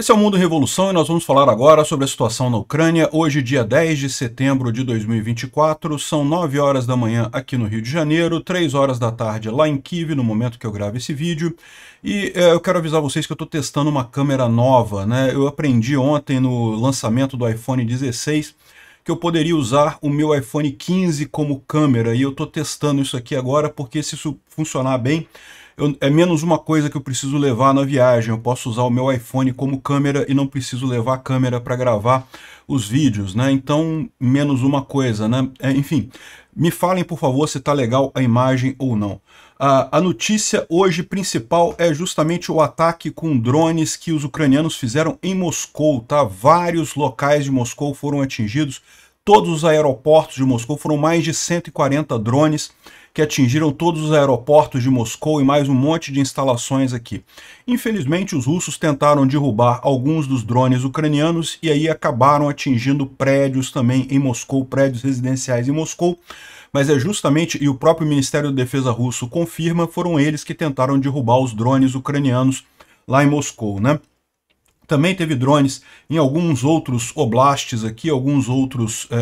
Esse é o Mundo em Revolução e nós vamos falar agora sobre a situação na Ucrânia. Hoje, dia 10 de setembro de 2024, são 9 horas da manhã aqui no Rio de Janeiro, 3 horas da tarde lá em Kiev, no momento que eu gravo esse vídeo. E é, eu quero avisar vocês que eu estou testando uma câmera nova, né? Eu aprendi ontem no lançamento do iPhone 16 que eu poderia usar o meu iPhone 15 como câmera e eu estou testando isso aqui agora porque se isso funcionar bem eu, é menos uma coisa que eu preciso levar na viagem. Eu posso usar o meu iPhone como câmera e não preciso levar a câmera para gravar os vídeos, né? Então, menos uma coisa, né? É, enfim, me falem, por favor, se tá legal a imagem ou não. a notícia hoje principal é justamente o ataque com drones que os ucranianos fizeram em Moscou, tá? Vários locais de Moscou foram atingidos, todos os aeroportos de Moscou foram mais de 140 drones que atingiram todos os aeroportos de Moscou e mais um monte de instalações aqui. Infelizmente, os russos tentaram derrubar alguns dos drones ucranianos e aí acabaram atingindo prédios também em Moscou, prédios residenciais em Moscou mas é justamente, e o próprio Ministério da Defesa russo confirma, foram eles que tentaram derrubar os drones ucranianos lá em Moscou, né? também teve drones em alguns outros oblastes aqui, alguns outros é,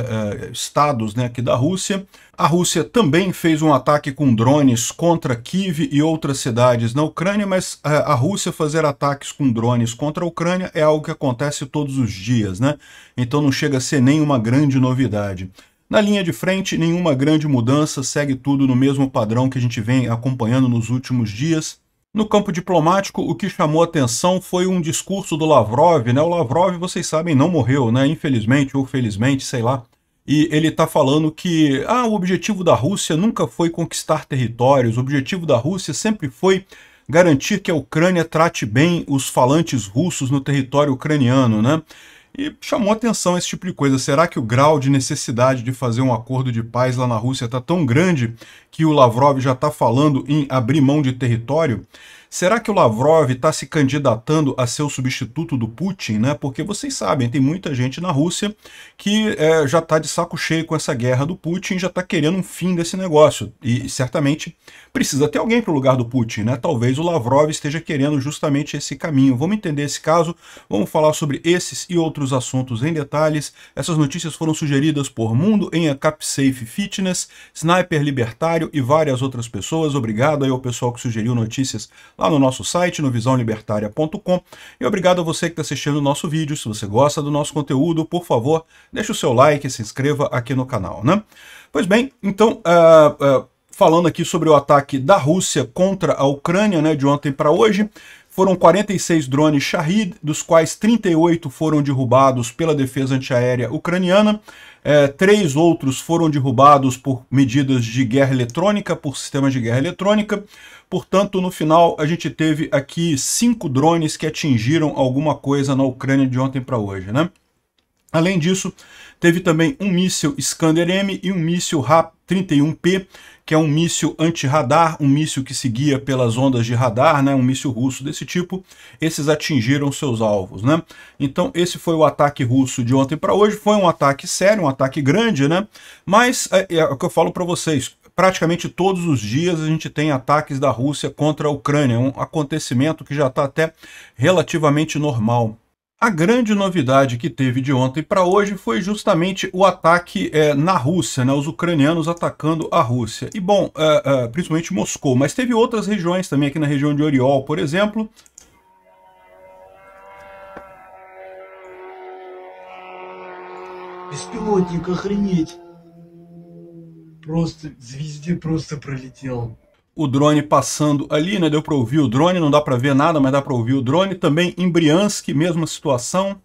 é, estados né, aqui da Rússia. A Rússia também fez um ataque com drones contra Kiev e outras cidades na Ucrânia, mas eh, a Rússia fazer ataques com drones contra a Ucrânia é algo que acontece todos os dias, né? Então não chega a ser nenhuma grande novidade. Na linha de frente, nenhuma grande mudança, segue tudo no mesmo padrão que a gente vem acompanhando nos últimos dias. No campo diplomático, o que chamou atenção foi um discurso do Lavrov, né? O Lavrov, vocês sabem, não morreu, né? Infelizmente ou felizmente, sei lá. E ele está falando que ah, o objetivo da Rússia nunca foi conquistar territórios, o objetivo da Rússia sempre foi garantir que a Ucrânia trate bem os falantes russos no território ucraniano, né? E chamou atenção esse tipo de coisa. Será que o grau de necessidade de fazer um acordo de paz lá na Rússia está tão grande que o Lavrov já está falando em abrir mão de território? Será que o Lavrov está se candidatando a ser o substituto do Putin? Né? Porque vocês sabem, tem muita gente na Rússia que é, já está de saco cheio com essa guerra do Putin, já está querendo um fim desse negócio. E certamente precisa ter alguém para o lugar do Putin. Né? Talvez o Lavrov esteja querendo justamente esse caminho. Vamos entender esse caso, vamos falar sobre esses e outros assuntos em detalhes. Essas notícias foram sugeridas por Mundo em Safe Fitness, Sniper Libertário e várias outras pessoas. Obrigado aí ao pessoal que sugeriu notícias lá no nosso site, no visãolibertaria.com. E obrigado a você que está assistindo o nosso vídeo. Se você gosta do nosso conteúdo, por favor, deixe o seu like e se inscreva aqui no canal, né? Pois bem, então... Uh, uh, falando aqui sobre o ataque da Rússia contra a Ucrânia, né, de ontem para hoje. Foram 46 drones Shahid, dos quais 38 foram derrubados pela defesa antiaérea ucraniana. É, três outros foram derrubados por medidas de guerra eletrônica, por sistemas de guerra eletrônica. Portanto, no final, a gente teve aqui cinco drones que atingiram alguma coisa na Ucrânia de ontem para hoje. Né? Além disso, teve também um míssil Skander-M e um míssil RAP-31P que é um míssil anti-radar, um míssil que se guia pelas ondas de radar, né, um míssil russo desse tipo, esses atingiram seus alvos. Né? Então esse foi o ataque russo de ontem para hoje, foi um ataque sério, um ataque grande, né? mas é, é o que eu falo para vocês, praticamente todos os dias a gente tem ataques da Rússia contra a Ucrânia, é um acontecimento que já está até relativamente normal. A grande novidade que teve de ontem para hoje foi justamente o ataque é, na Rússia, né, os ucranianos atacando a Rússia. E bom, é, é, principalmente Moscou, mas teve outras regiões também, aqui na região de Oriol, por exemplo. Беспилотник, охренеть! Просто, везде просто пролетел o drone passando ali, né? Deu para ouvir o drone, não dá para ver nada, mas dá para ouvir o drone. Também em Briansk, mesma situação.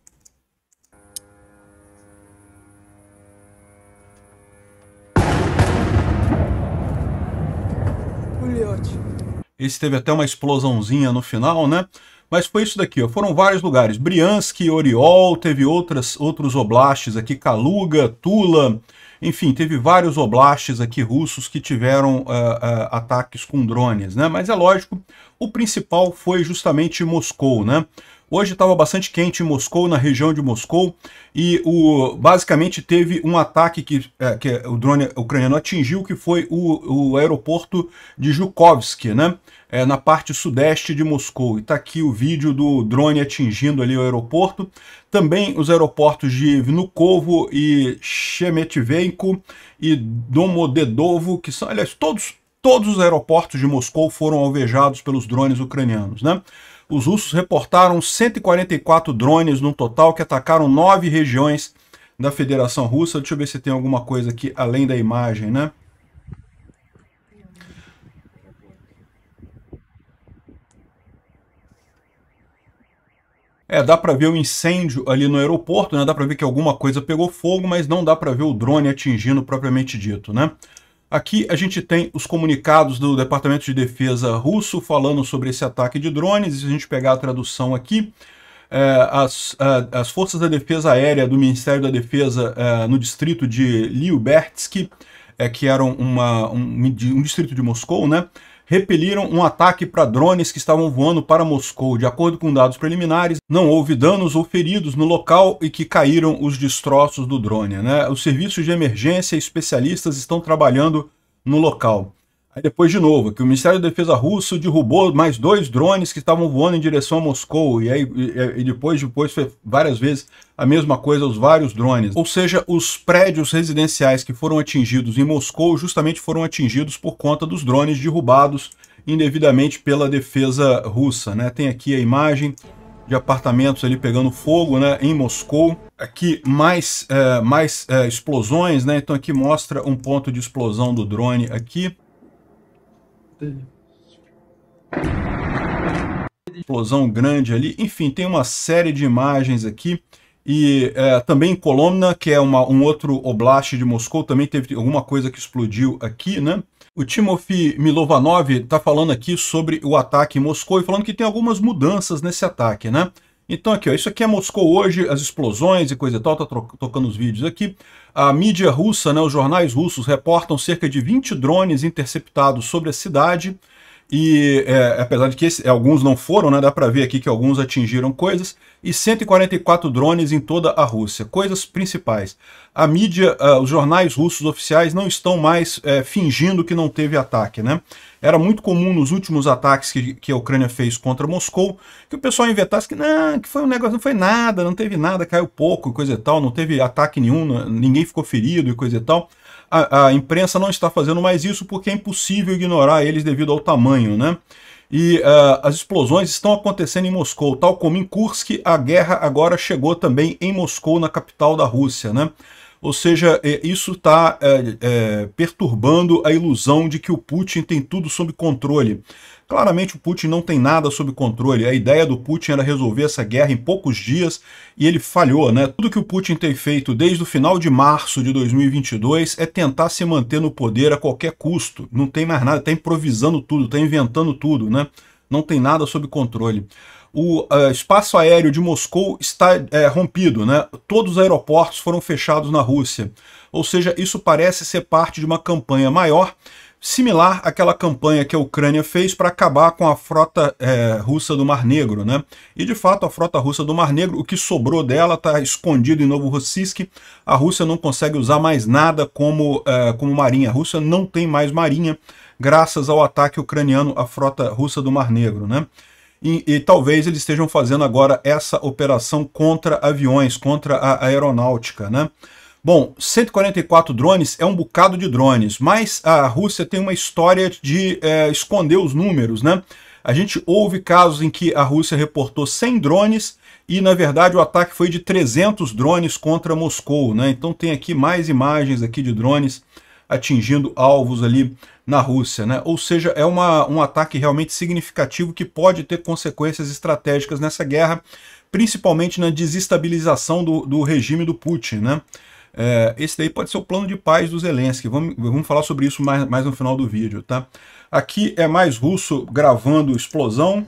Esse teve até uma explosãozinha no final, né? Mas foi isso daqui, ó. foram vários lugares. Briansk, Oriol, teve outras, outros oblastes aqui, Kaluga, Tula, enfim, teve vários oblastes aqui russos que tiveram uh, uh, ataques com drones, né? Mas é lógico, o principal foi justamente Moscou, né? Hoje estava bastante quente em Moscou, na região de Moscou, e o, basicamente teve um ataque que, é, que o drone ucraniano atingiu, que foi o, o aeroporto de Zhukovsky, né? É, na parte sudeste de Moscou. E está aqui o vídeo do drone atingindo ali o aeroporto. Também os aeroportos de Vnukovo e Shemetvenko e Domodedovo, que são, aliás, todos, todos os aeroportos de Moscou foram alvejados pelos drones ucranianos, né? os russos reportaram 144 drones no total que atacaram nove regiões da Federação Russa. Deixa eu ver se tem alguma coisa aqui além da imagem, né? É, dá para ver o incêndio ali no aeroporto, né? Dá para ver que alguma coisa pegou fogo, mas não dá para ver o drone atingindo propriamente dito, né? Aqui a gente tem os comunicados do Departamento de Defesa russo falando sobre esse ataque de drones. Se a gente pegar a tradução aqui, é, as, a, é, as forças da defesa aérea do Ministério da Defesa é, no distrito de Liubertsky, que era uma, um, um distrito de Moscou, né? repeliram um ataque para drones que estavam voando para Moscou. De acordo com dados preliminares, não houve danos ou feridos no local e que caíram os destroços do drone. Né? Os serviços de emergência e especialistas estão trabalhando no local. Aí depois de novo, que o Ministério da Defesa russo derrubou mais dois drones que estavam voando em direção a Moscou. E aí e, e depois, depois foi várias vezes a mesma coisa, os vários drones. Ou seja, os prédios residenciais que foram atingidos em Moscou justamente foram atingidos por conta dos drones derrubados indevidamente pela defesa russa. Né? Tem aqui a imagem de apartamentos ali pegando fogo né, em Moscou. Aqui mais, é, mais é, explosões, né? então aqui mostra um ponto de explosão do drone aqui. Explosão grande ali. Enfim, tem uma série de imagens aqui. E é, também em Colômbia, que é uma, um outro oblast de Moscou, também teve alguma coisa que explodiu aqui, né? O Timofey Milovanov está falando aqui sobre o ataque em Moscou e falando que tem algumas mudanças nesse ataque, né? Então aqui, ó, isso aqui é Moscou hoje, as explosões e coisa e tal, tá tocando os vídeos aqui. A mídia russa, né, os jornais russos reportam cerca de 20 drones interceptados sobre a cidade. E é, apesar de que esse, alguns não foram, né, dá para ver aqui que alguns atingiram coisas, e 144 drones em toda a Rússia. Coisas principais. A mídia, uh, os jornais russos oficiais não estão mais é, fingindo que não teve ataque. Né? Era muito comum nos últimos ataques que, que a Ucrânia fez contra Moscou, que o pessoal inventasse que não, que foi um negócio, não foi nada, não teve nada, caiu pouco e coisa e tal, não teve ataque nenhum, ninguém ficou ferido e coisa e tal a, a, imprensa não está fazendo mais isso porque é impossível ignorar eles devido ao tamanho, né? E uh, as explosões estão acontecendo em Moscou, tal como em Kursk, a guerra agora chegou também em Moscou, na capital da Rússia, né? Ou seja, eh, isso está é, é, perturbando a ilusão de que o Putin tem tudo sob controle. Claramente o Putin não tem nada sob controle. A ideia do Putin era resolver essa guerra em poucos dias e ele falhou, né? Tudo que o Putin tem feito desde o final de março de 2022 é tentar se manter no poder a qualquer custo. Não tem mais nada, está improvisando tudo, está inventando tudo, né? Não tem nada sob controle o uh, espaço aéreo de Moscou está é, rompido, né? Todos os aeroportos foram fechados na Rússia. Ou seja, isso parece ser parte de uma campanha maior similar àquela campanha que a Ucrânia fez para acabar com a frota é, russa do Mar Negro. Né? E, de fato, a frota russa do Mar Negro, o que sobrou dela está escondido em Novo Rossisk. A Rússia não consegue usar mais nada como, é, como marinha. A Rússia não tem mais marinha, graças ao ataque ucraniano à frota russa do Mar Negro. Né? E, e, talvez eles estejam fazendo agora essa operação contra aviões, contra a aeronáutica, né? Bom, 144 drones é um bocado de drones, mas a Rússia tem uma história de é, esconder os números, né? A gente houve casos em que a Rússia reportou 100 drones e, na verdade, o ataque foi de 300 drones contra Moscou, né? Então tem aqui mais imagens aqui de drones atingindo alvos ali na Rússia, né? Ou seja, é uma, um ataque realmente significativo que pode ter consequências estratégicas nessa guerra, principalmente na desestabilização do, do regime do Putin, né? É, esse daí pode ser o plano de paz do Zelensky. Vamos, vamos falar sobre isso mais, mais no final do vídeo, tá? Aqui é mais russo gravando explosão.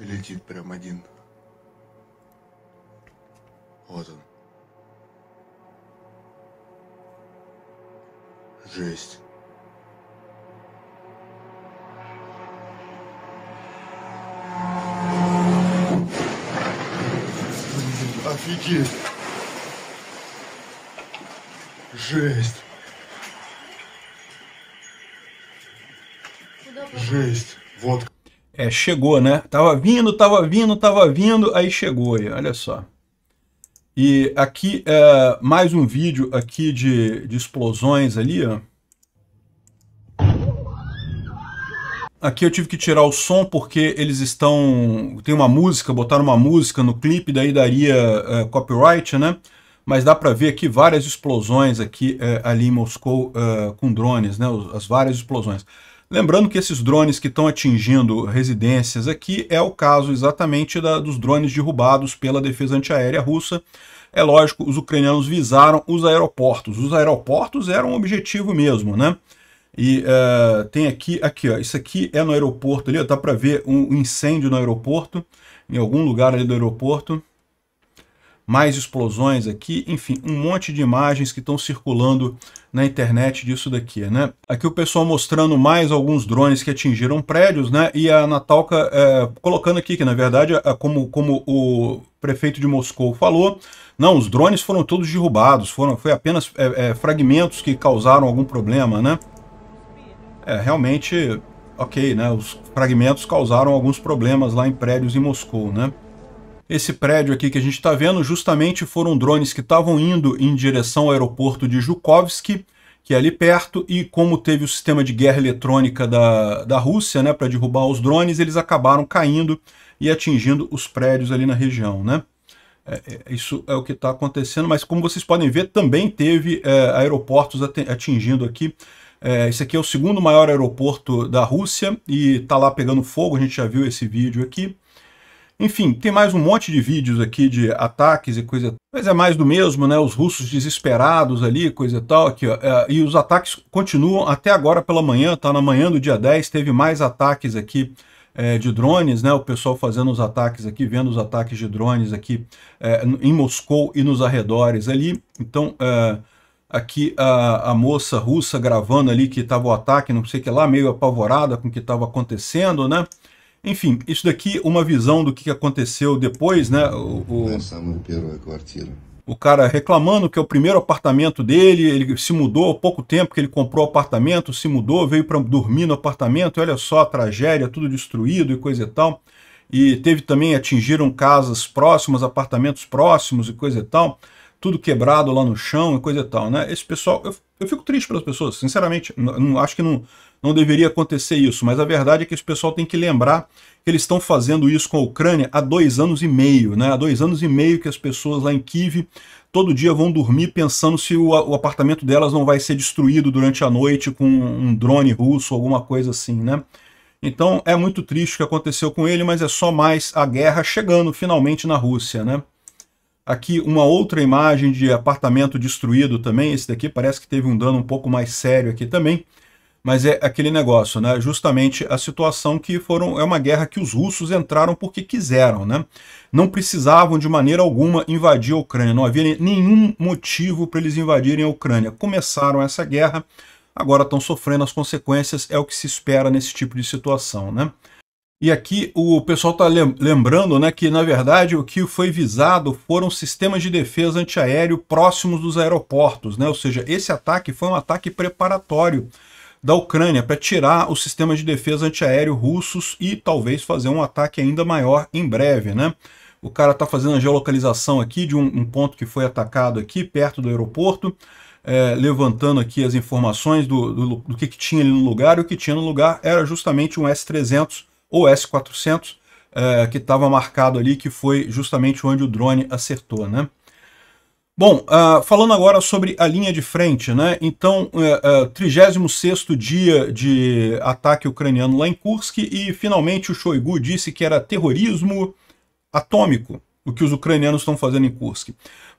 Офигеть. Жесть. Жесть. Вот. É, chegou, né? Tava vindo, tava vindo, tava vindo, aí chegou aí, olha só. E aqui, é, mais um vídeo aqui de, de explosões ali, ó. Aqui eu tive que tirar o som porque eles estão... Tem uma música, botaram uma música no clipe, daí daria é, copyright, né? mas dá para ver aqui várias explosões aqui é, ali em Moscou é, com drones, né, as várias explosões. Lembrando que esses drones que estão atingindo residências aqui é o caso exatamente da, dos drones derrubados pela defesa antiaérea russa. É lógico, os ucranianos visaram os aeroportos. Os aeroportos eram um objetivo mesmo, né? E uh, tem aqui, aqui, ó, isso aqui é no aeroporto ali, ó, dá para ver um incêndio no aeroporto, em algum lugar ali do aeroporto mais explosões aqui, enfim, um monte de imagens que estão circulando na internet disso daqui, né? Aqui o pessoal mostrando mais alguns drones que atingiram prédios, né? E a Natalka é, colocando aqui que, na verdade, é como, como o prefeito de Moscou falou, não, os drones foram todos derrubados, foram, foi apenas é, é fragmentos que causaram algum problema, né? É, realmente, ok, né? Os fragmentos causaram alguns problemas lá em prédios em Moscou, né? Esse prédio aqui que a gente está vendo, justamente foram drones que estavam indo em direção ao aeroporto de Zhukovsk, que é ali perto, e como teve o sistema de guerra eletrônica da, da Rússia né, para derrubar os drones, eles acabaram caindo e atingindo os prédios ali na região. Né? É, é isso é o que está acontecendo, mas como vocês podem ver, também teve é, aeroportos atingindo aqui. É, esse aqui é o segundo maior aeroporto da Rússia e está lá pegando fogo, a gente já viu esse vídeo aqui. Enfim, tem mais um monte de vídeos aqui de ataques e coisa. Mas é mais do mesmo, né? Os russos desesperados ali, coisa e tal. Aqui, ó. É, e os ataques continuam até agora pela manhã, tá? Na manhã do dia 10 teve mais ataques aqui é, de drones, né? O pessoal fazendo os ataques aqui, vendo os ataques de drones aqui é, em Moscou e nos arredores ali. Então, é, aqui a, a, moça russa gravando ali que estava o ataque, não sei o que lá, meio apavorada com o que estava acontecendo, né? Enfim, isso daqui uma visão do que aconteceu depois, né? O, o, é o cara reclamando que é o primeiro apartamento dele, ele se mudou há pouco tempo que ele comprou o apartamento, se mudou, veio para dormir no apartamento, olha só a tragédia, tudo destruído e coisa e tal. E teve também, atingiram casas próximas, apartamentos próximos e coisa e tal tudo quebrado lá no chão e coisa e tal, né? Esse pessoal, eu, eu fico triste pelas pessoas, sinceramente, não, acho que não, não deveria acontecer isso, mas a verdade é que esse pessoal tem que lembrar que eles estão fazendo isso com a Ucrânia há dois anos e meio, né? Há dois anos e meio que as pessoas lá em Kiev todo dia vão dormir pensando se o, o apartamento delas não vai ser destruído durante a noite com um drone russo, ou alguma coisa assim, né? Então é muito triste o que aconteceu com ele, mas é só mais a guerra chegando finalmente na Rússia, né? Aqui uma outra imagem de apartamento destruído também, esse daqui parece que teve um dano um pouco mais sério aqui também mas é aquele negócio, né? Justamente a situação que foram é uma guerra que os russos entraram porque quiseram, né? Não precisavam de maneira alguma invadir a Ucrânia, não havia nenhum motivo para eles invadirem a Ucrânia. Começaram essa guerra, agora estão sofrendo as consequências, é o que se espera nesse tipo de situação, né? E aqui o pessoal está lembrando né, que, na verdade, o que foi visado foram sistemas de defesa antiaéreo próximos dos aeroportos. Né? Ou seja, esse ataque foi um ataque preparatório da Ucrânia para tirar o sistema de defesa antiaéreo russos e talvez fazer um ataque ainda maior em breve, né? O cara está fazendo a geolocalização aqui de um, um, ponto que foi atacado aqui perto do aeroporto, é, levantando aqui as informações do, do, do que, que, tinha ali no lugar, e o que tinha no lugar era justamente um S-300 ou S-400 é, que estava marcado ali, que foi justamente onde o drone acertou, né? Bom, uh, falando agora sobre a linha de frente, né? Então, uh, uh, 36 dia de ataque ucraniano lá em Kursk e finalmente o Shoigu disse que era terrorismo atômico o que os ucranianos estão fazendo em Kursk.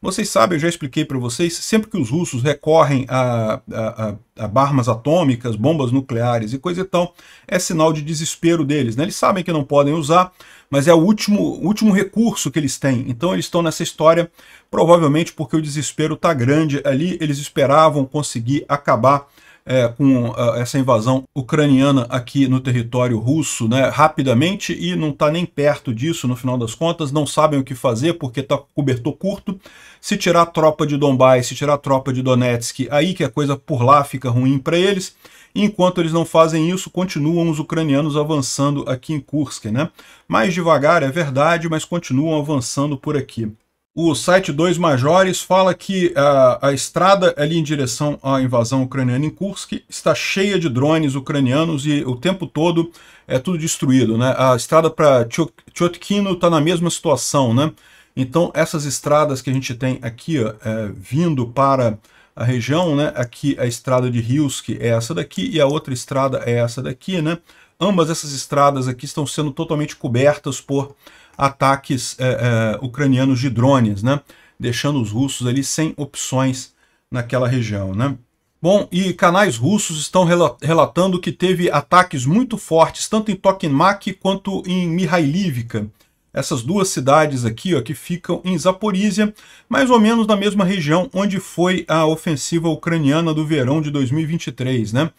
Vocês sabem, eu já expliquei para vocês, sempre que os russos recorrem a, a, a, a armas atômicas, bombas nucleares e coisa e tal, é sinal de desespero deles. Né? Eles sabem que não podem usar, mas é o último, último recurso que eles têm. Então eles estão nessa história provavelmente porque o desespero está grande ali, eles esperavam conseguir acabar é, com a, ah, essa invasão ucraniana aqui no território russo né, rapidamente e não está nem perto disso no final das contas, não sabem o que fazer porque está cobertor curto. Se tirar a tropa de Donbass, se tirar a tropa de Donetsk, aí que a coisa por lá fica ruim para eles. enquanto eles não fazem isso, continuam os ucranianos avançando aqui em Kursk. Né? Mais devagar, é verdade, mas continuam avançando por aqui. O site 2 Majores fala que a, ah, a estrada é ali em direção à invasão ucraniana em Kursk está cheia de drones ucranianos e o tempo todo é tudo destruído. Né? A estrada para Tchotkino está na mesma situação. Né? Então essas estradas que a gente tem aqui ó, é, vindo para a região, né? aqui a estrada de Rilsk é essa daqui e a outra estrada é essa daqui, né? Ambas essas estradas aqui estão sendo totalmente cobertas por ataques é, é, ucranianos de drones, né? deixando os russos ali sem opções naquela região. Né? Bom, e canais russos estão relatando que teve ataques muito fortes, tanto em Tokmak quanto em Mihailivka. Essas duas cidades aqui, ó, que ficam em Zaporizhia, mais ou menos na mesma região onde foi a ofensiva ucraniana do verão de 2023, né?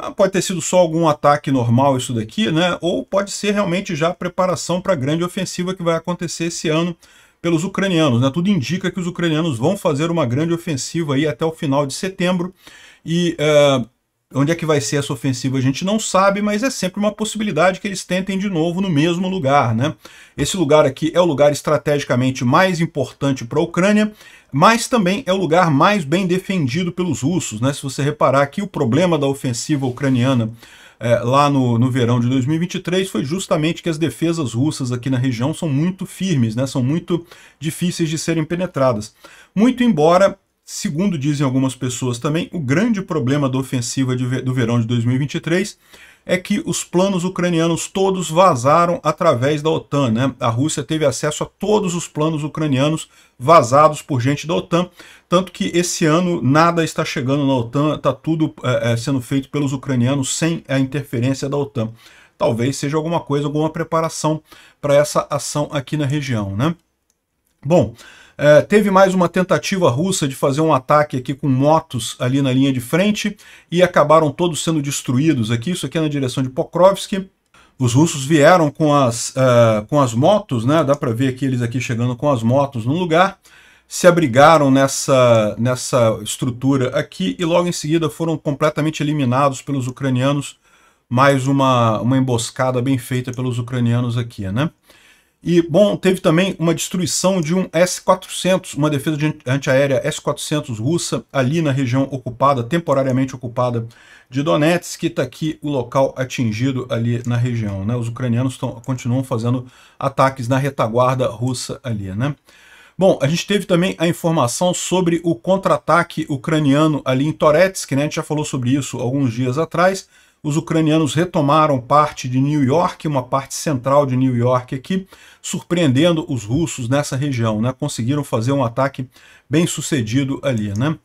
Ah, pode ter sido só algum ataque normal isso daqui, né? Ou pode ser realmente já preparação para a grande ofensiva que vai acontecer esse ano pelos ucranianos, né? Tudo indica que os ucranianos vão fazer uma grande ofensiva aí até o final de setembro e uh, Onde é que vai ser essa ofensiva a gente não sabe, mas é sempre uma possibilidade que eles tentem de novo no mesmo lugar. Né? Esse lugar aqui é o lugar estrategicamente mais importante para a Ucrânia, mas também é o lugar mais bem defendido pelos russos. Né? Se você reparar que o problema da ofensiva ucraniana é, lá no, no verão de 2023 foi justamente que as defesas russas aqui na região são muito firmes, né? são muito difíceis de serem penetradas. Muito embora Segundo dizem algumas pessoas também, o grande problema da ofensiva de, do verão de 2023 é que os planos ucranianos todos vazaram através da OTAN. Né? A Rússia teve acesso a todos os planos ucranianos vazados por gente da OTAN, tanto que esse ano nada está chegando na OTAN, está tudo é, é, sendo feito pelos ucranianos sem a interferência da OTAN. Talvez seja alguma coisa, alguma preparação para essa ação aqui na região. Né? Bom, é, teve mais uma tentativa russa de fazer um ataque aqui com motos ali na linha de frente e acabaram todos sendo destruídos aqui. Isso aqui é na direção de Pokrovsk. Os russos vieram com as, uh, com as motos, né? Dá para ver aqui eles aqui chegando com as motos no lugar. Se abrigaram nessa, nessa estrutura aqui e logo em seguida foram completamente eliminados pelos ucranianos. Mais uma, uma emboscada bem feita pelos ucranianos aqui, né? E, bom, teve também uma destruição de um S-400, uma defesa de antiaérea S-400 russa, ali na região ocupada, temporariamente ocupada de Donetsk, que está aqui o local atingido ali na região. Né? Os ucranianos tão, continuam fazendo ataques na retaguarda russa ali. Né? Bom, a gente teve também a informação sobre o contra-ataque ucraniano ali em Toretsk, né? a gente já falou sobre isso alguns dias atrás, os ucranianos retomaram parte de New York, uma parte central de New York aqui, surpreendendo os russos nessa região, né? Conseguiram fazer um ataque bem sucedido ali, né?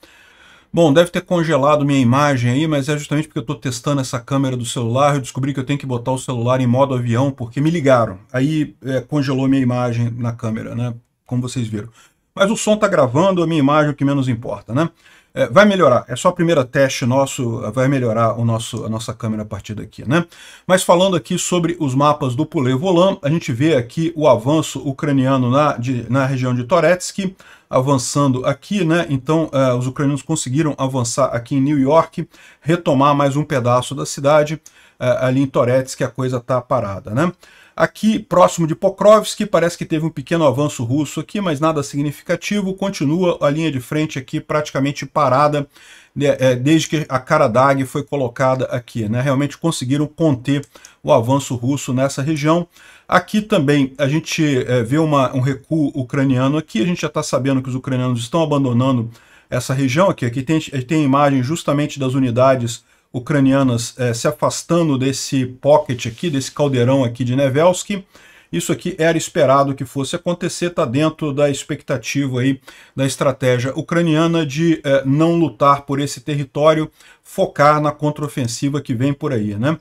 Bom, deve ter congelado minha imagem aí, mas é justamente porque eu estou testando essa câmera do celular, eu descobri que eu tenho que botar o celular em modo avião, porque me ligaram. Aí é, congelou minha imagem na câmera, né? Como vocês viram. Mas o som está gravando, a minha imagem é o que menos importa, né? É, vai melhorar, é só o primeiro teste nosso, vai melhorar o nosso, a nossa câmera a partir daqui, né? Mas falando aqui sobre os mapas do Pule Volant, a gente vê aqui o avanço ucraniano na, de, na região de Toretsk, avançando aqui, né? Então, é, os ucranianos conseguiram avançar aqui em New York, retomar mais um pedaço da cidade, é, ali em Toretsk a coisa está parada, né? Aqui, próximo de Pokrovsk, parece que teve um pequeno avanço russo aqui, mas nada significativo. Continua a linha de frente aqui praticamente parada né, é, desde que a Karadag foi colocada aqui. Né? Realmente conseguiram conter o avanço russo nessa região. Aqui também a gente é, vê uma, um recuo ucraniano aqui. A gente já está sabendo que os ucranianos estão abandonando essa região aqui. Aqui tem, tem imagem justamente das unidades ucranianas é, se afastando desse pocket aqui, desse caldeirão aqui de Nevelsky. Isso aqui era esperado que fosse acontecer, está dentro da expectativa aí da estratégia ucraniana de eh, não lutar por esse território, focar na contraofensiva que vem por aí, né?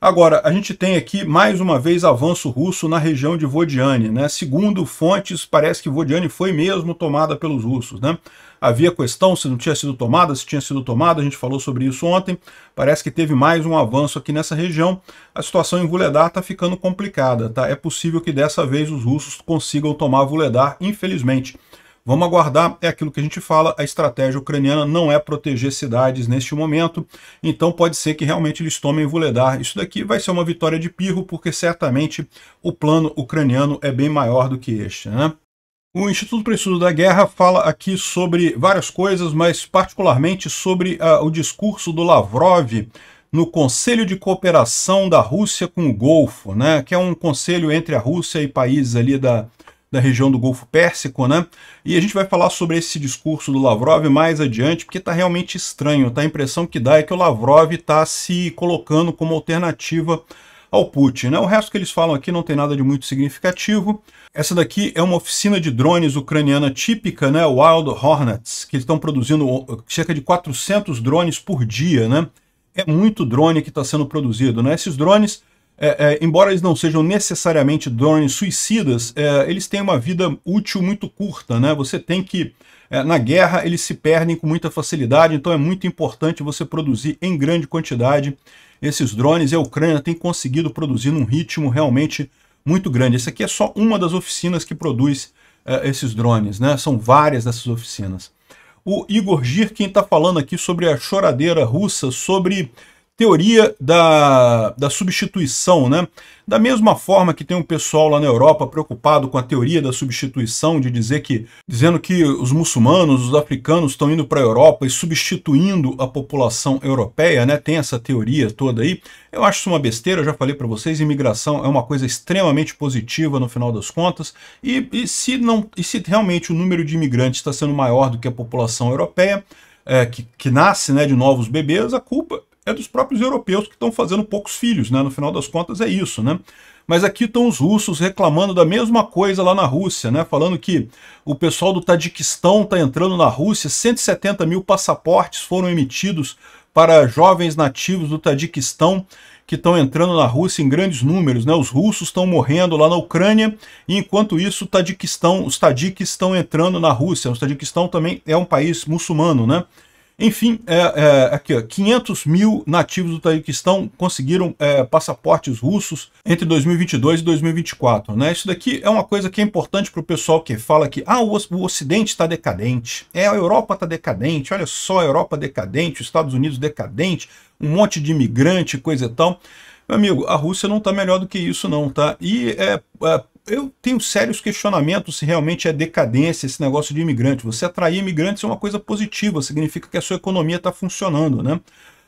Agora, a gente tem aqui, mais uma vez, avanço russo na região de Vodiane, né? Segundo fontes, parece que Vodiane foi mesmo tomada pelos russos, né? havia questão se não tinha sido tomada, se tinha sido tomada, a gente falou sobre isso ontem. Parece que teve mais um avanço aqui nessa região. A situação em Vuledar está ficando complicada, tá? É possível que dessa vez os russos consigam tomar Vuledar, infelizmente. Vamos aguardar, é aquilo que a gente fala, a estratégia ucraniana não é proteger cidades neste momento, então pode ser que realmente eles tomem Vuledar. Isso daqui vai ser uma vitória de pirro, porque certamente o plano ucraniano é bem maior do que este, né? O Instituto para o Estudo da Guerra fala aqui sobre várias coisas, mas particularmente sobre uh, o discurso do Lavrov no Conselho de Cooperação da Rússia com o Golfo, né, que é um conselho entre a Rússia e países ali da, da região do Golfo Pérsico, né? E a gente vai falar sobre esse discurso do Lavrov mais adiante, porque está realmente estranho, tá? A impressão que dá é que o Lavrov está se colocando como alternativa ao Putin. Né? O resto que eles falam aqui não tem nada de muito significativo. Essa daqui é uma oficina de drones ucraniana típica, né? Wild Hornets, que estão produzindo cerca de 400 drones por dia. Né? É muito drone que está sendo produzido. Né? Esses drones é, é, embora eles não sejam necessariamente drones suicidas, é, eles têm uma vida útil muito curta, né? Você tem que é, na guerra eles se perdem com muita facilidade, então é muito importante você produzir em grande quantidade esses drones. E a Ucrânia tem conseguido produzir num ritmo realmente muito grande. Essa aqui é só uma das oficinas que produz é, esses drones, né? são várias dessas oficinas. O Igor Girkin está falando aqui sobre a choradeira russa, sobre teoria da, da substituição, né? Da mesma forma que tem um pessoal lá na Europa preocupado com a teoria da substituição, de dizer que, dizendo que os muçulmanos, os africanos estão indo para a Europa e substituindo a população europeia, né? Tem essa teoria toda aí. Eu acho isso uma besteira, eu já falei para vocês, imigração é uma coisa extremamente positiva no final das contas, e, e, se, não, e se realmente o número de imigrantes está sendo maior do que a população europeia, é, que, que nasce né, de novos bebês, a culpa é dos próprios europeus que estão fazendo poucos filhos, né? No final das contas é isso, né? Mas aqui estão os russos reclamando da mesma coisa lá na Rússia, né? Falando que o pessoal do Tadiquistão está entrando na Rússia, 170 mil passaportes foram emitidos para jovens nativos do Tadiquistão que estão entrando na Rússia em grandes números, né? Os russos estão morrendo lá na Ucrânia, e enquanto isso, Tadiquistão, os Tadiques estão entrando na Rússia. O Tadiquistão também é um país muçulmano, né? Enfim, é, é, aqui, ó, 500 mil nativos do Tajiquistão conseguiram é, passaportes russos entre 2022 e 2024. Né? Isso daqui é uma coisa que é importante para o pessoal que fala que ah, o, o Ocidente está decadente, é, a Europa está decadente, olha só, a Europa decadente, os Estados Unidos decadente, um monte de imigrante, coisa e tal. Meu amigo, a Rússia não está melhor do que isso não, tá? E é, é eu tenho sérios questionamentos se realmente é decadência esse negócio de imigrante. Você atrair imigrantes é uma coisa positiva, significa que a sua economia está funcionando, né?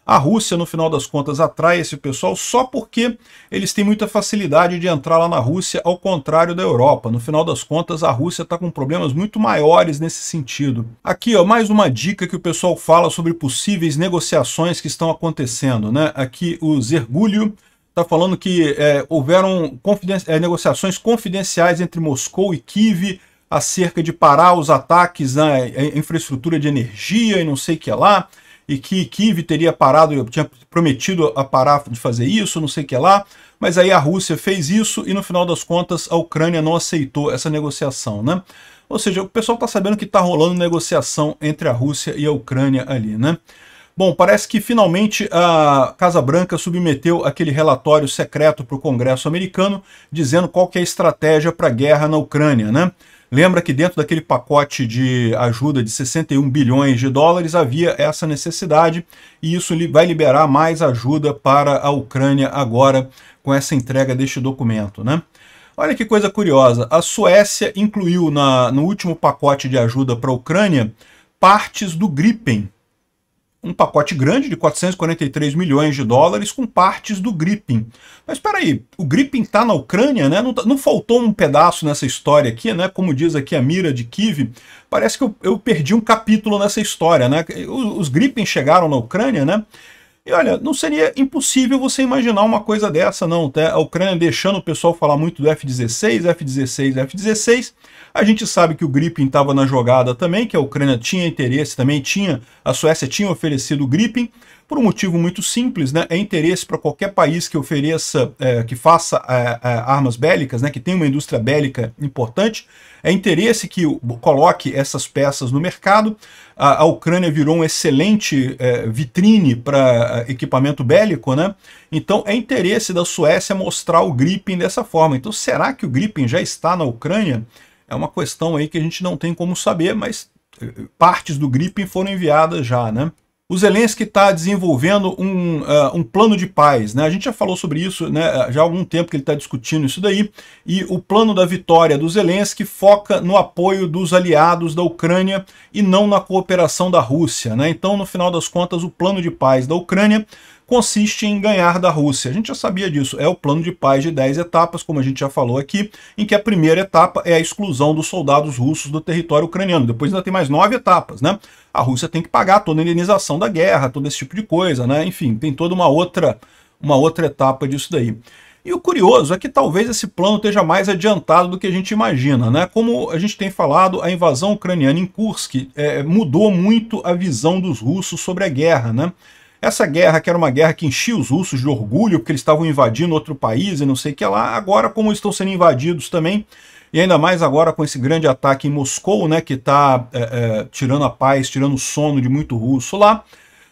A Rússia, no final das contas, atrai esse pessoal só porque eles têm muita facilidade de entrar lá na Rússia, ao contrário da Europa. No final das contas, a Rússia está com problemas muito maiores nesse sentido. Aqui, ó, mais uma dica que o pessoal fala sobre possíveis negociações que estão acontecendo. Né? Aqui, o Zergulho está falando que é, houveram confiden é, negociações confidenciais entre Moscou e Kiev acerca de parar os ataques na é, infraestrutura de energia e não sei o que lá, e que Kiev teria parado, tinha prometido a parar de fazer isso, não sei o que lá, mas aí a Rússia fez isso e no final das contas a Ucrânia não aceitou essa negociação, né? Ou seja, o pessoal está sabendo que está rolando negociação entre a Rússia e a Ucrânia ali, né? Bom, parece que finalmente a Casa Branca submeteu aquele relatório secreto para o Congresso americano dizendo qual que é a estratégia para a guerra na Ucrânia, né? Lembra que dentro daquele pacote de ajuda de 61 bilhões de dólares havia essa necessidade e isso vai liberar mais ajuda para a Ucrânia agora com essa entrega deste documento, né? Olha que coisa curiosa, a Suécia incluiu na, no último pacote de ajuda para a Ucrânia partes do Gripen, um pacote grande de 443 milhões de dólares com partes do Gripping. Mas espera aí, o Gripping está na Ucrânia, né? Não, tá, não, faltou um pedaço nessa história aqui, né? Como diz aqui a mira de Kiev, parece que eu, eu perdi um capítulo nessa história, né? Os, os chegaram na Ucrânia, né? E olha, não seria impossível você imaginar uma coisa dessa, não. Tá? A Ucrânia deixando o pessoal falar muito do F-16, F-16, F-16. A gente sabe que o Gripen estava na jogada também, que a Ucrânia tinha interesse também, tinha, a Suécia tinha oferecido o Gripen, por um motivo muito simples, né? É interesse para qualquer país que ofereça, é, que faça é, é, armas bélicas, né? Que tem uma indústria bélica importante, é interesse que coloque essas peças no mercado a, a Ucrânia virou um excelente é, vitrine para é, equipamento bélico, né? Então é interesse da Suécia mostrar o Gripen dessa forma. Então será que o Gripen já está na Ucrânia? É uma questão aí que a gente não tem como saber, mas é, é, partes do Gripen foram enviadas já, né? o Zelensky está desenvolvendo um, uh, um plano de paz. Né? A gente já falou sobre isso né? Uh, já há algum tempo que ele está discutindo isso daí. E o plano da vitória do Zelensky foca no apoio dos aliados da Ucrânia e não na cooperação da Rússia. Né? Então, no final das contas, o plano de paz da Ucrânia consiste em ganhar da Rússia. A gente já sabia disso, é o plano de paz de 10 etapas, como a gente já falou aqui, em que a primeira etapa é a exclusão dos soldados russos do território ucraniano. Depois ainda tem mais nove etapas, né? A Rússia tem que pagar toda a indenização da guerra, todo esse tipo de coisa, né? Enfim, tem toda uma outra, uma outra etapa disso daí. E o curioso é que talvez esse plano esteja mais adiantado do que a gente imagina. Né? Como a gente tem falado, a invasão ucraniana em Kursk é, mudou muito a visão dos russos sobre a guerra. Né? Essa guerra, que era uma guerra que enchia os russos de orgulho, porque eles estavam invadindo outro país e não sei o que lá, agora, como estão sendo invadidos também, e ainda mais agora com esse grande ataque em Moscou, né, que está é, é, tirando a paz, tirando o sono de muito russo lá,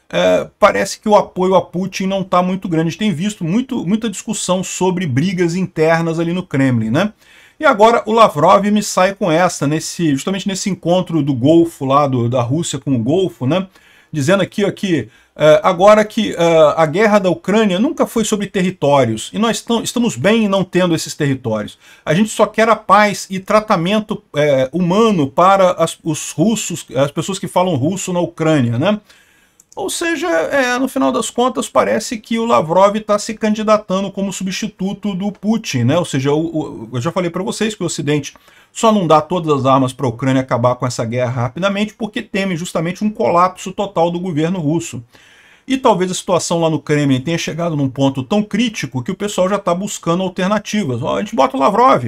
é, parece que o apoio a Putin não está muito grande. A gente tem visto muito, muita discussão sobre brigas internas ali no Kremlin, né? E agora o Lavrov me sai com essa, nesse, justamente nesse encontro do Golfo lá, do, da Rússia com o Golfo, né? dizendo aqui ó, que uh, agora que uh, a guerra da Ucrânia nunca foi sobre territórios, e nós estamos bem em não tendo esses territórios. A gente só quer a paz e tratamento é, humano para as, os russos, as pessoas que falam russo na Ucrânia, né? Ou seja, é, no final das contas, parece que o Lavrov está se candidatando como substituto do Putin, né? Ou seja, o, o, eu já falei para vocês que o Ocidente só não dá todas as armas para a Ucrânia acabar com essa guerra rapidamente porque teme justamente um colapso total do governo russo. E talvez a situação lá no Kremlin tenha chegado num ponto tão crítico que o pessoal já está buscando alternativas. a gente bota o Lavrov,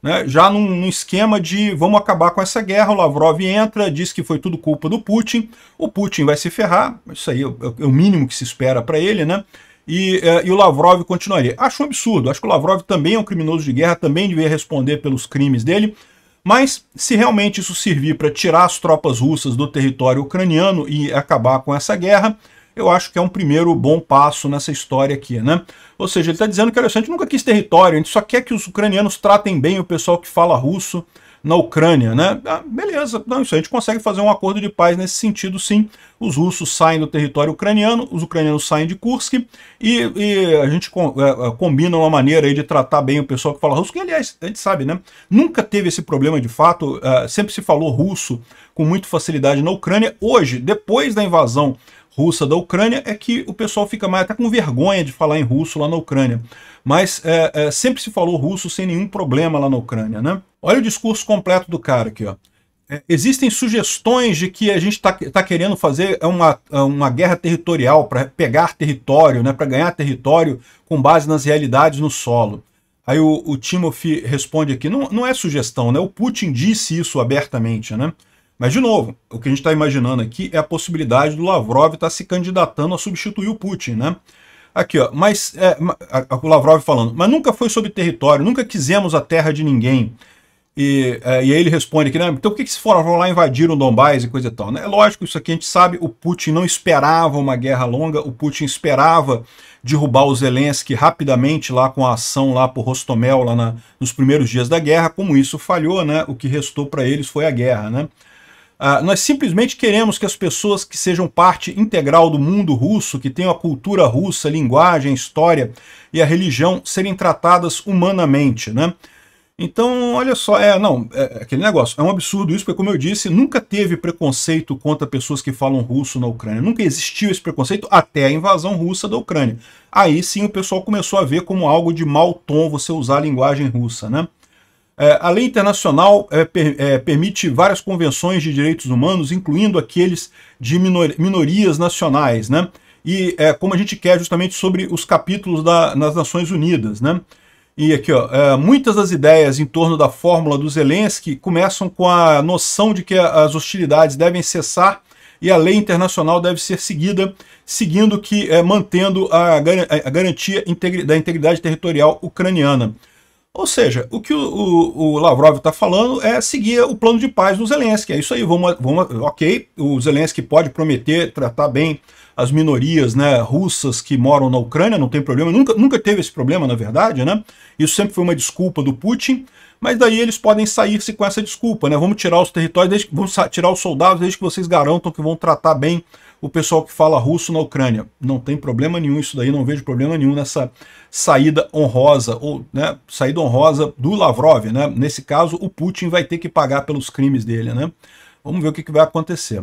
né, já num, num, esquema de vamos acabar com essa guerra, o Lavrov entra, diz que foi tudo culpa do Putin, o Putin vai se ferrar, isso aí é o é mínimo que se espera para ele, né? e, eh, e, o Lavrov continuaria. Acho um absurdo, acho que o Lavrov também é um criminoso de guerra, também deveria responder pelos crimes dele, mas se realmente isso servir para tirar as tropas russas do território ucraniano e acabar com essa guerra, eu acho que é um primeiro bom passo nessa história aqui, né? Ou seja, ele está dizendo que o Alexandre nunca quis território, a gente só quer que os ucranianos tratem bem o pessoal que fala russo, na Ucrânia, né? Ah, beleza, não, isso a gente consegue fazer um acordo de paz nesse sentido, sim. Os russos saem do território ucraniano, os ucranianos saem de Kursk e, e a gente com, é, é combina uma maneira aí de tratar bem o pessoal que fala russo, que aliás, a gente sabe, né? Nunca teve esse problema de fato, é, sempre se falou russo com muita facilidade na Ucrânia. Hoje, depois da invasão russa da Ucrânia é que o pessoal fica mais até com vergonha de falar em russo lá na Ucrânia. Mas é, é, sempre se falou russo sem nenhum problema lá na Ucrânia, né? Olha o discurso completo do cara aqui, ó. É, existem sugestões de que a gente está tá querendo fazer é uma, é uma guerra territorial para pegar território, né, para ganhar território com base nas realidades no solo. Aí o, o Timothy responde aqui, não, não é sugestão, né? O Putin disse isso abertamente, né? Mas, de novo, o que a gente está imaginando aqui é a possibilidade do Lavrov estar tá se candidatando a substituir o Putin, né? Aqui, ó, mas é, a, a, o Lavrov falando, mas nunca foi sobre território, nunca quisemos a terra de ninguém. E, é, e aí ele responde que, né, então por que, que se foram, foram lá invadir o Dombás e coisa e tal? Né? É né? lógico, isso aqui a gente sabe, o Putin não esperava uma guerra longa, o Putin esperava derrubar o Zelensky rapidamente lá com a ação lá por Rostomel lá na, nos primeiros dias da guerra, como isso falhou, né, o que restou para eles foi a guerra, né? Ah, nós simplesmente queremos que as pessoas que sejam parte integral do mundo russo, que tenham a cultura russa, linguagem, história e a religião, serem tratadas humanamente, né? Então, olha só, é, não, é, é aquele negócio, é um absurdo isso, porque como eu disse, nunca teve preconceito contra pessoas que falam russo na Ucrânia, nunca existiu esse preconceito até a invasão russa da Ucrânia. Aí sim o pessoal começou a ver como algo de mau tom você usar a linguagem russa, né? É, a lei internacional é, per, é, permite várias convenções de direitos humanos, incluindo aqueles de minor, minorias nacionais, né? E é, como a gente quer justamente sobre os capítulos da, nas Nações Unidas, né? E aqui, ó, é, muitas das ideias em torno da fórmula do Zelensky começam com a noção de que as hostilidades devem cessar e a lei internacional deve ser seguida, seguindo que é, mantendo a, a garantia integri da integridade territorial ucraniana. Ou seja, o que o, o, o Lavrov está falando é seguir o plano de paz do Zelensky. É isso aí, vamos, vamos, ok, o Zelensky pode prometer tratar bem as minorias né, russas que moram na Ucrânia, não tem problema, nunca, nunca teve esse problema, na verdade, né? Isso sempre foi uma desculpa do Putin, mas daí eles podem sair-se com essa desculpa, né? Vamos tirar os territórios, desde, vamos tirar os soldados desde que vocês garantam que vão tratar bem o pessoal que fala russo na Ucrânia. Não tem problema nenhum isso daí, não vejo problema nenhum nessa saída honrosa, ou né, saída honrosa do Lavrov, né? Nesse caso, o Putin vai ter que pagar pelos crimes dele, né? Vamos ver o que, que vai acontecer.